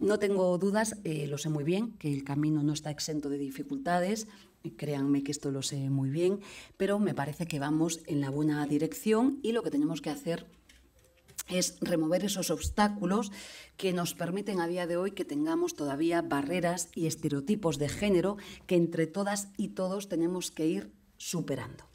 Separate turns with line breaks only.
No tengo dudas, eh, lo sé muy bien, que el camino no está exento de dificultades, créanme que esto lo sé muy bien, pero me parece que vamos en la buena dirección y lo que tenemos que hacer es remover esos obstáculos que nos permiten a día de hoy que tengamos todavía barreras y estereotipos de género que entre todas y todos tenemos que ir superando.